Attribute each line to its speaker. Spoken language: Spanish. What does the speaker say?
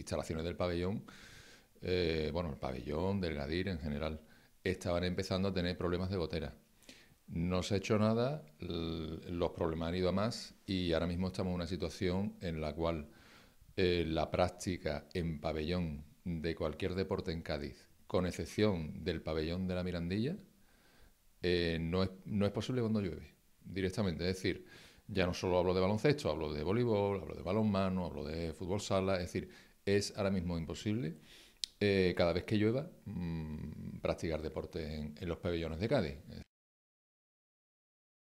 Speaker 1: instalaciones del pabellón, eh, bueno, el pabellón del Nadir en general, estaban empezando a tener problemas de gotera. No se ha hecho nada, los problemas han ido a más y ahora mismo estamos en una situación en la cual eh, la práctica en pabellón de cualquier deporte en Cádiz, con excepción del pabellón de la Mirandilla, eh, no, es, no es posible cuando llueve directamente. Es decir, ya no solo hablo de baloncesto, hablo de voleibol, hablo de balonmano, hablo de fútbol sala, es decir, es ahora mismo imposible. Eh, cada vez que
Speaker 2: llueva, mm, practicar deporte en, los pabellones de Cádiz.